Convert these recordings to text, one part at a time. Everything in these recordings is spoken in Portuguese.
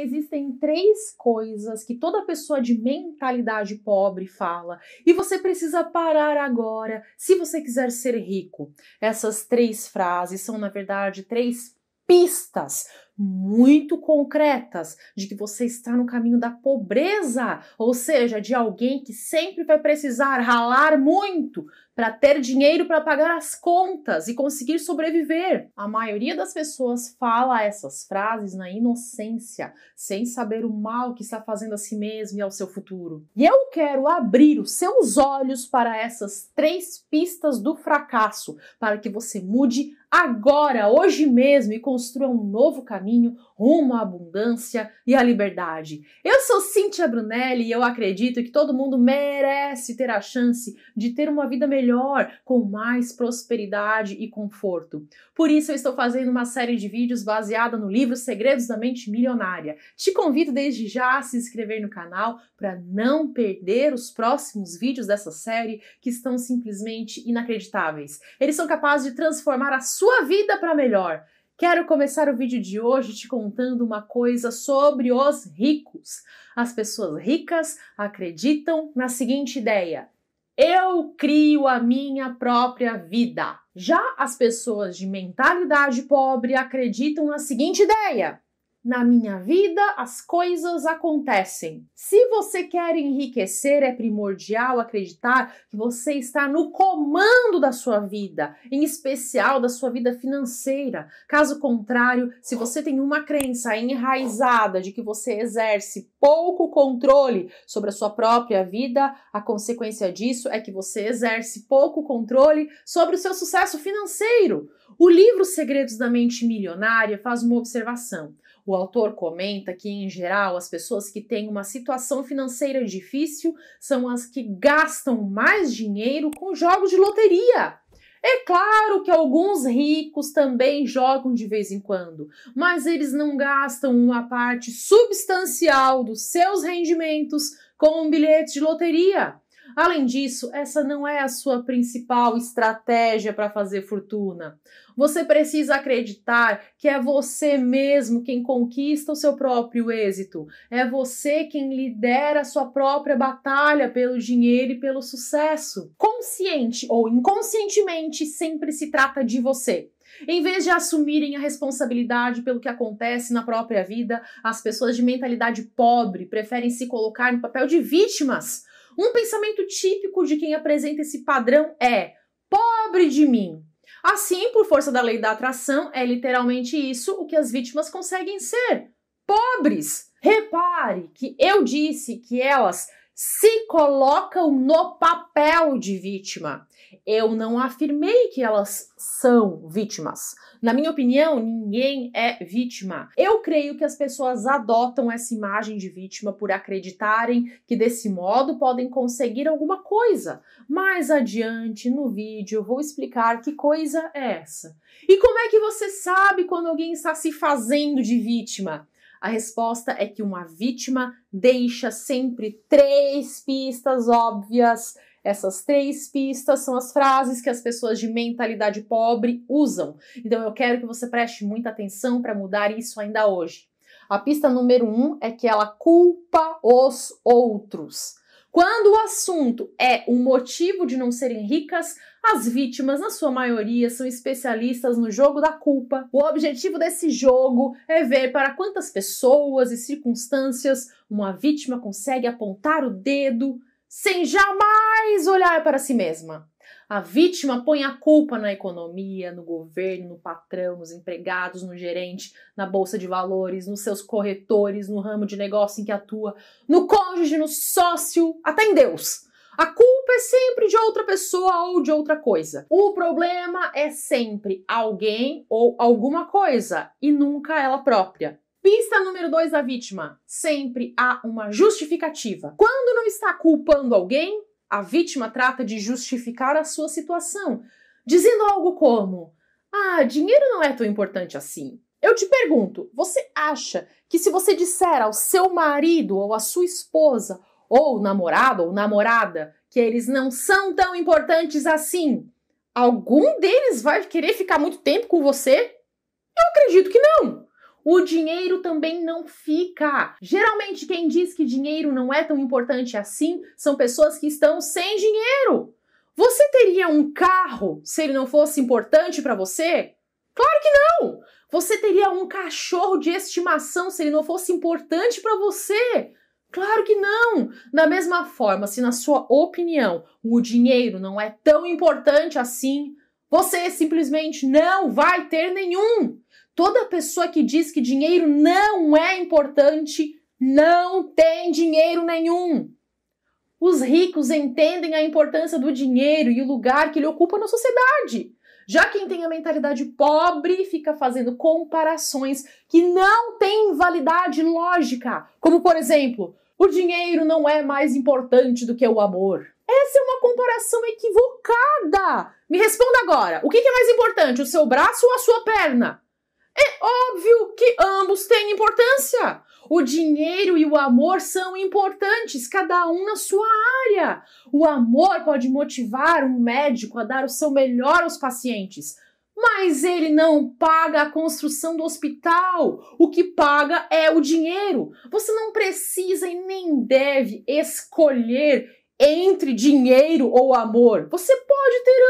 Existem três coisas que toda pessoa de mentalidade pobre fala e você precisa parar agora se você quiser ser rico. Essas três frases são, na verdade, três pistas muito concretas de que você está no caminho da pobreza, ou seja, de alguém que sempre vai precisar ralar muito para ter dinheiro para pagar as contas e conseguir sobreviver. A maioria das pessoas fala essas frases na inocência, sem saber o mal que está fazendo a si mesmo e ao seu futuro. E eu quero abrir os seus olhos para essas três pistas do fracasso, para que você mude agora, hoje mesmo, e construa um novo caminho rumo à abundância e à liberdade. Eu sou Cíntia Brunelli e eu acredito que todo mundo merece ter a chance de ter uma vida melhor, com mais prosperidade e conforto. Por isso, eu estou fazendo uma série de vídeos baseada no livro Segredos da Mente Milionária. Te convido desde já a se inscrever no canal para não perder os próximos vídeos dessa série que estão simplesmente inacreditáveis. Eles são capazes de transformar a sua vida para melhor. Quero começar o vídeo de hoje te contando uma coisa sobre os ricos. As pessoas ricas acreditam na seguinte ideia: eu crio a minha própria vida. Já as pessoas de mentalidade pobre acreditam na seguinte ideia: na minha vida, as coisas acontecem. Se você quer enriquecer, é primordial acreditar que você está no comando da sua vida, em especial da sua vida financeira. Caso contrário, se você tem uma crença enraizada de que você exerce pouco controle sobre a sua própria vida, a consequência disso é que você exerce pouco controle sobre o seu sucesso financeiro. O livro Segredos da Mente Milionária faz uma observação. O autor comenta que, em geral, as pessoas que têm uma situação financeira difícil são as que gastam mais dinheiro com jogos de loteria. É claro que alguns ricos também jogam de vez em quando, mas eles não gastam uma parte substancial dos seus rendimentos com um bilhete de loteria. Além disso, essa não é a sua principal estratégia para fazer fortuna. Você precisa acreditar que é você mesmo quem conquista o seu próprio êxito, é você quem lidera a sua própria batalha pelo dinheiro e pelo sucesso. Consciente ou inconscientemente, sempre se trata de você. Em vez de assumirem a responsabilidade pelo que acontece na própria vida, as pessoas de mentalidade pobre preferem se colocar no papel de vítimas um pensamento típico de quem apresenta esse padrão é: pobre de mim. Assim, por força da lei da atração, é literalmente isso o que as vítimas conseguem ser: pobres. Repare que eu disse que elas se colocam no papel de vítima. Eu não afirmei que elas são vítimas. Na minha opinião, ninguém é vítima. Eu creio que as pessoas adotam essa imagem de vítima por acreditarem que desse modo podem conseguir alguma coisa. Mais adiante no vídeo eu vou explicar que coisa é essa. E como é que você sabe quando alguém está se fazendo de vítima? A resposta é que uma vítima deixa sempre três pistas óbvias. Essas três pistas são as frases que as pessoas de mentalidade pobre usam. Então eu quero que você preste muita atenção para mudar isso ainda hoje. A pista número um é que ela culpa os outros. Quando o assunto é o motivo de não serem ricas, as vítimas, na sua maioria, são especialistas no jogo da culpa. O objetivo desse jogo é ver para quantas pessoas e circunstâncias uma vítima consegue apontar o dedo sem jamais olhar para si mesma. A vítima põe a culpa na economia, no governo, no patrão, nos empregados, no gerente, na bolsa de valores, nos seus corretores, no ramo de negócio em que atua, no cônjuge, no sócio, até em Deus. A culpa é sempre de outra pessoa ou de outra coisa. O problema é sempre alguém ou alguma coisa e nunca ela própria. Pista número 2 da vítima: sempre há uma justificativa. Quando não está culpando alguém, a vítima trata de justificar a sua situação, dizendo algo como: Ah, dinheiro não é tão importante assim. Eu te pergunto, você acha que se você disser ao seu marido ou à sua esposa ou namorado ou namorada, que eles não são tão importantes assim, algum deles vai querer ficar muito tempo com você? Eu acredito que não. O dinheiro também não fica. Geralmente, quem diz que dinheiro não é tão importante assim são pessoas que estão sem dinheiro. Você teria um carro se ele não fosse importante para você? Claro que não! Você teria um cachorro de estimação se ele não fosse importante para você? Claro que não! Da mesma forma, se na sua opinião o dinheiro não é tão importante assim, você simplesmente não vai ter nenhum! Toda pessoa que diz que dinheiro não é importante não tem dinheiro nenhum! Os ricos entendem a importância do dinheiro e o lugar que ele ocupa na sociedade. Já quem tem a mentalidade pobre fica fazendo comparações que não têm validade lógica, como por exemplo, o dinheiro não é mais importante do que o amor. Essa é uma comparação equivocada. Me responda agora: o que é mais importante, o seu braço ou a sua perna? É óbvio que ambos têm importância. O dinheiro e o amor são importantes, cada um na sua área. O amor pode motivar um médico a dar o seu melhor aos pacientes, mas ele não paga a construção do hospital. O que paga é o dinheiro. Você não precisa e nem deve escolher entre dinheiro ou amor. Você pode ter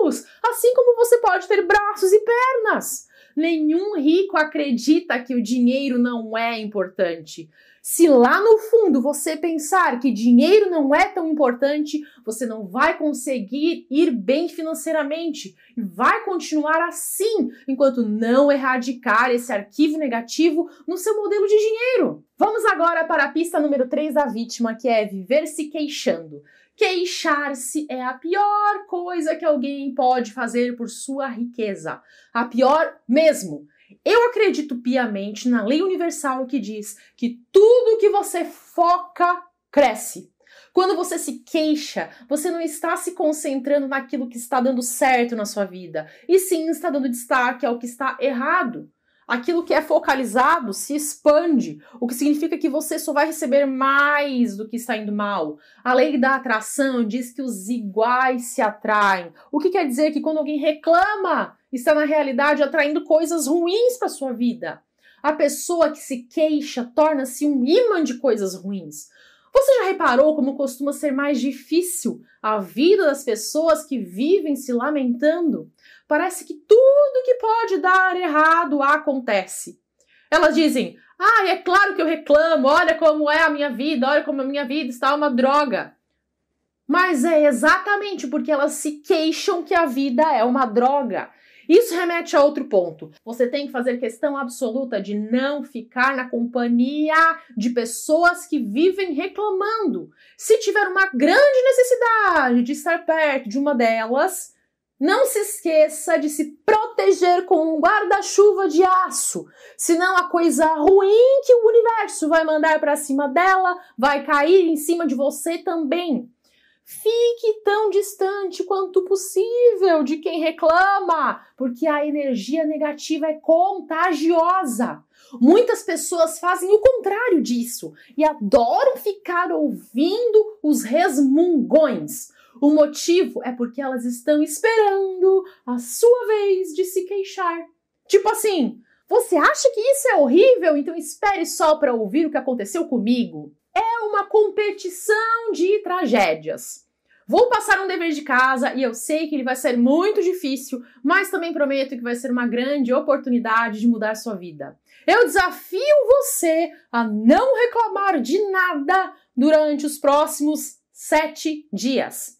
ambos, assim como você pode ter braços e pernas. Nenhum rico acredita que o dinheiro não é importante. Se lá no fundo você pensar que dinheiro não é tão importante, você não vai conseguir ir bem financeiramente e vai continuar assim enquanto não erradicar esse arquivo negativo no seu modelo de dinheiro. Vamos agora para a pista número 3 da vítima, que é viver se queixando. Queixar-se é a pior coisa que alguém pode fazer por sua riqueza. A pior mesmo. Eu acredito piamente na lei universal que diz que tudo que você foca cresce. Quando você se queixa, você não está se concentrando naquilo que está dando certo na sua vida, e sim está dando destaque ao que está errado. Aquilo que é focalizado se expande, o que significa que você só vai receber mais do que está indo mal. A lei da atração diz que os iguais se atraem. O que quer dizer que quando alguém reclama, está na realidade atraindo coisas ruins para sua vida. A pessoa que se queixa torna-se um imã de coisas ruins. Você já reparou como costuma ser mais difícil a vida das pessoas que vivem se lamentando? Parece que tudo tudo que pode dar errado acontece. Elas dizem: ah, é claro que eu reclamo, olha como é a minha vida, olha como a minha vida está uma droga. Mas é exatamente porque elas se queixam que a vida é uma droga. Isso remete a outro ponto. Você tem que fazer questão absoluta de não ficar na companhia de pessoas que vivem reclamando. Se tiver uma grande necessidade de estar perto de uma delas, não se esqueça de se proteger com um guarda-chuva de aço, senão a coisa ruim que o universo vai mandar para cima dela vai cair em cima de você também. Fique tão distante quanto possível de quem reclama, porque a energia negativa é contagiosa. Muitas pessoas fazem o contrário disso e adoram ficar ouvindo os resmungões o motivo é porque elas estão esperando a sua vez de se queixar. Tipo assim, você acha que isso é horrível? Então espere só para ouvir o que aconteceu comigo. É uma competição de tragédias. Vou passar um dever de casa e eu sei que ele vai ser muito difícil, mas também prometo que vai ser uma grande oportunidade de mudar sua vida. Eu desafio você a não reclamar de nada durante os próximos sete dias.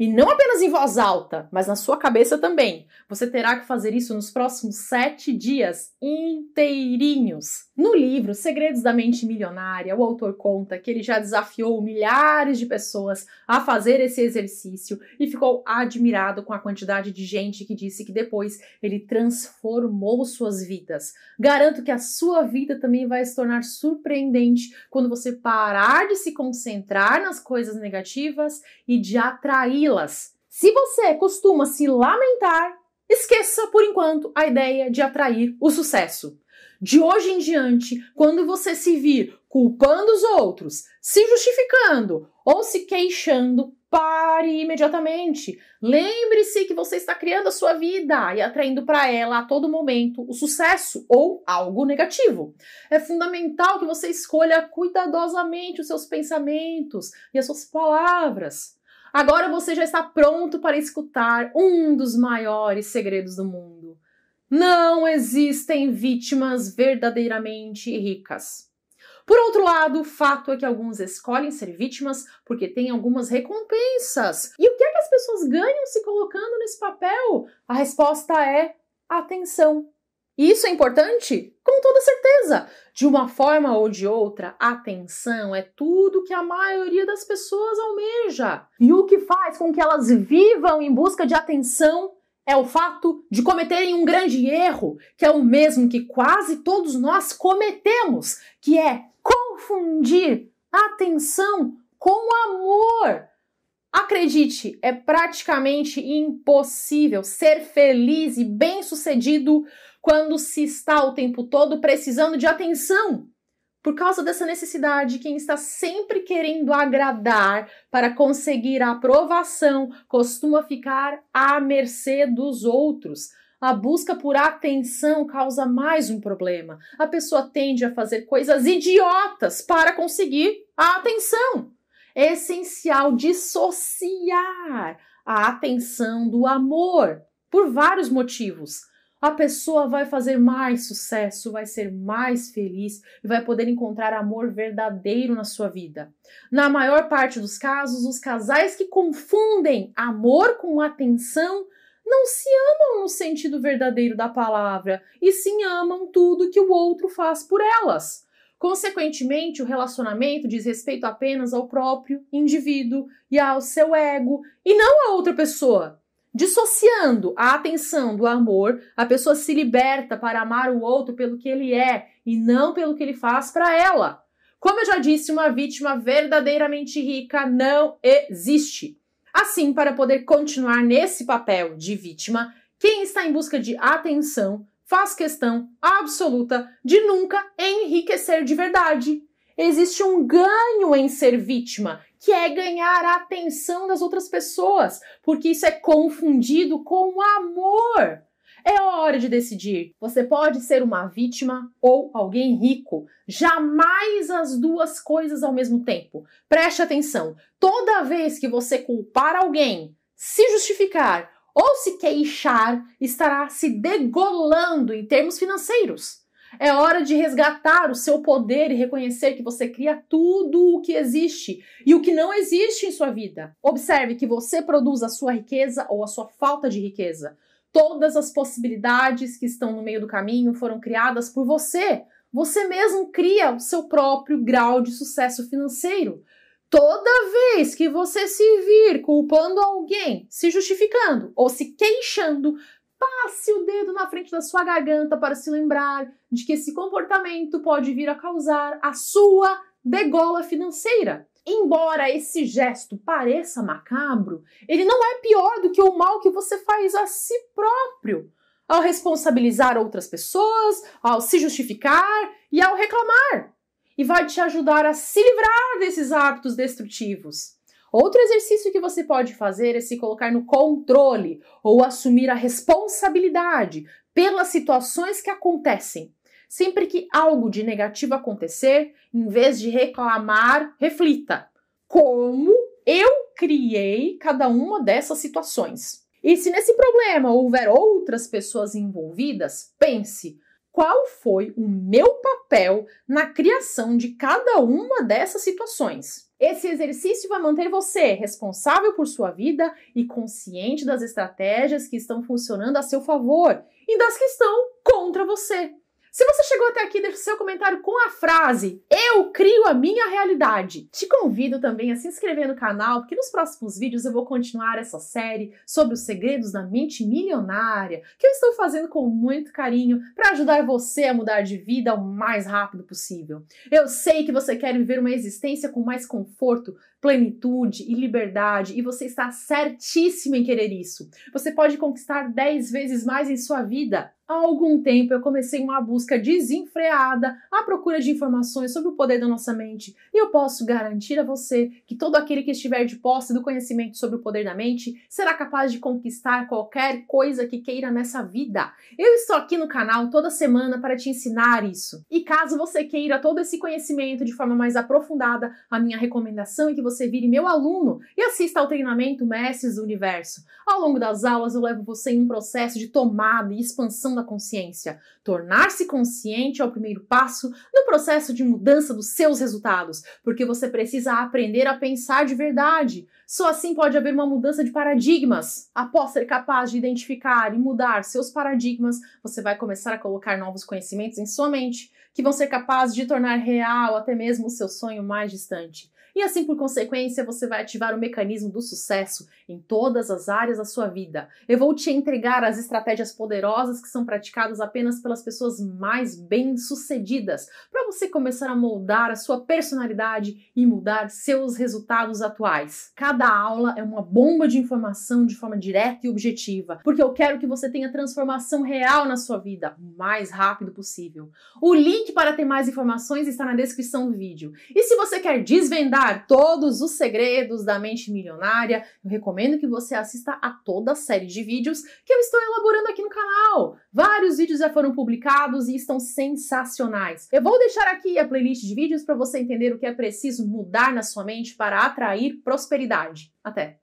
E não apenas em voz alta, mas na sua cabeça também. Você terá que fazer isso nos próximos sete dias inteirinhos. No livro Segredos da Mente Milionária, o autor conta que ele já desafiou milhares de pessoas a fazer esse exercício e ficou admirado com a quantidade de gente que disse que depois ele transformou suas vidas. Garanto que a sua vida também vai se tornar surpreendente quando você parar de se concentrar nas coisas negativas e de atraí se você costuma se lamentar, esqueça por enquanto a ideia de atrair o sucesso. De hoje em diante, quando você se vir culpando os outros, se justificando ou se queixando, pare imediatamente. Lembre-se que você está criando a sua vida e atraindo para ela a todo momento o sucesso ou algo negativo. É fundamental que você escolha cuidadosamente os seus pensamentos e as suas palavras. Agora você já está pronto para escutar um dos maiores segredos do mundo. Não existem vítimas verdadeiramente ricas. Por outro lado, o fato é que alguns escolhem ser vítimas porque têm algumas recompensas. E o que é que as pessoas ganham se colocando nesse papel? A resposta é atenção isso é importante? Com toda certeza! De uma forma ou de outra, atenção é tudo que a maioria das pessoas almeja. E o que faz com que elas vivam em busca de atenção é o fato de cometerem um grande erro, que é o mesmo que quase todos nós cometemos, que é confundir atenção com amor. Acredite, é praticamente impossível ser feliz e bem-sucedido quando se está o tempo todo precisando de atenção. Por causa dessa necessidade, quem está sempre querendo agradar para conseguir a aprovação costuma ficar à mercê dos outros. A busca por atenção causa mais um problema. A pessoa tende a fazer coisas idiotas para conseguir a atenção. É essencial dissociar a atenção do amor por vários motivos a pessoa vai fazer mais sucesso, vai ser mais feliz e vai poder encontrar amor verdadeiro na sua vida. Na maior parte dos casos, os casais que confundem amor com atenção não se amam no sentido verdadeiro da palavra e sim amam tudo que o outro faz por elas. Consequentemente, o relacionamento diz respeito apenas ao próprio indivíduo e ao seu ego e não a outra pessoa. Dissociando a atenção do amor, a pessoa se liberta para amar o outro pelo que ele é e não pelo que ele faz para ela. Como eu já disse, uma vítima verdadeiramente rica não existe. Assim, para poder continuar nesse papel de vítima, quem está em busca de atenção faz questão absoluta de nunca enriquecer de verdade existe um ganho em ser vítima, que é ganhar a atenção das outras pessoas, porque isso é confundido com amor. É hora de decidir. Você pode ser uma vítima ou alguém rico. Jamais as duas coisas ao mesmo tempo. Preste atenção. Toda vez que você culpar alguém, se justificar ou se queixar, estará se degolando em termos financeiros. É hora de resgatar o seu poder e reconhecer que você cria tudo o que existe e o que não existe em sua vida. Observe que você produz a sua riqueza ou a sua falta de riqueza. Todas as possibilidades que estão no meio do caminho foram criadas por você. Você mesmo cria o seu próprio grau de sucesso financeiro. Toda vez que você se vir culpando alguém, se justificando ou se queixando passe o dedo na frente da sua garganta para se lembrar de que esse comportamento pode vir a causar a sua degola financeira. Embora esse gesto pareça macabro, ele não é pior do que o mal que você faz a si próprio ao responsabilizar outras pessoas, ao se justificar e ao reclamar. E vai te ajudar a se livrar desses hábitos destrutivos. Outro exercício que você pode fazer é se colocar no controle ou assumir a responsabilidade pelas situações que acontecem. Sempre que algo de negativo acontecer, em vez de reclamar, reflita: como eu criei cada uma dessas situações? E se nesse problema houver outras pessoas envolvidas, pense qual foi o meu papel na criação de cada uma dessas situações. Esse exercício vai manter você responsável por sua vida e consciente das estratégias que estão funcionando a seu favor e das que estão contra você. Se você chegou até aqui, deixe seu comentário com a frase Eu crio a minha realidade. Te convido também a se inscrever no canal, porque nos próximos vídeos eu vou continuar essa série sobre os segredos da mente milionária, que eu estou fazendo com muito carinho para ajudar você a mudar de vida o mais rápido possível. Eu sei que você quer viver uma existência com mais conforto, plenitude e liberdade, e você está certíssimo em querer isso. Você pode conquistar 10 vezes mais em sua vida. Há algum tempo eu comecei uma busca desenfreada à procura de informações sobre o poder da nossa mente, e eu posso garantir a você que todo aquele que estiver de posse do conhecimento sobre o poder da mente será capaz de conquistar qualquer coisa que queira nessa vida. Eu estou aqui no canal toda semana para te ensinar isso. E caso você queira todo esse conhecimento de forma mais aprofundada, a minha recomendação é que você você vire meu aluno e assista ao treinamento Mestres do Universo. Ao longo das aulas, eu levo você em um processo de tomada e expansão da consciência. Tornar-se consciente é o primeiro passo no processo de mudança dos seus resultados, porque você precisa aprender a pensar de verdade. Só assim pode haver uma mudança de paradigmas. Após ser capaz de identificar e mudar seus paradigmas, você vai começar a colocar novos conhecimentos em sua mente, que vão ser capazes de tornar real até mesmo o seu sonho mais distante. E assim, por consequência, você vai ativar o mecanismo do sucesso em todas as áreas da sua vida. Eu vou te entregar as estratégias poderosas que são praticadas apenas pelas pessoas mais bem-sucedidas, para você começar a moldar a sua personalidade e mudar seus resultados atuais. Cada aula é uma bomba de informação de forma direta e objetiva, porque eu quero que você tenha transformação real na sua vida o mais rápido possível. O link para ter mais informações está na descrição do vídeo. E se você quer desvendar todos os segredos da mente milionária, eu recomendo que você assista a toda a série de vídeos que eu estou elaborando aqui no canal. Vários vídeos já foram publicados e estão sensacionais. Eu vou deixar aqui a playlist de vídeos para você entender o que é preciso mudar na sua mente para atrair prosperidade. Até!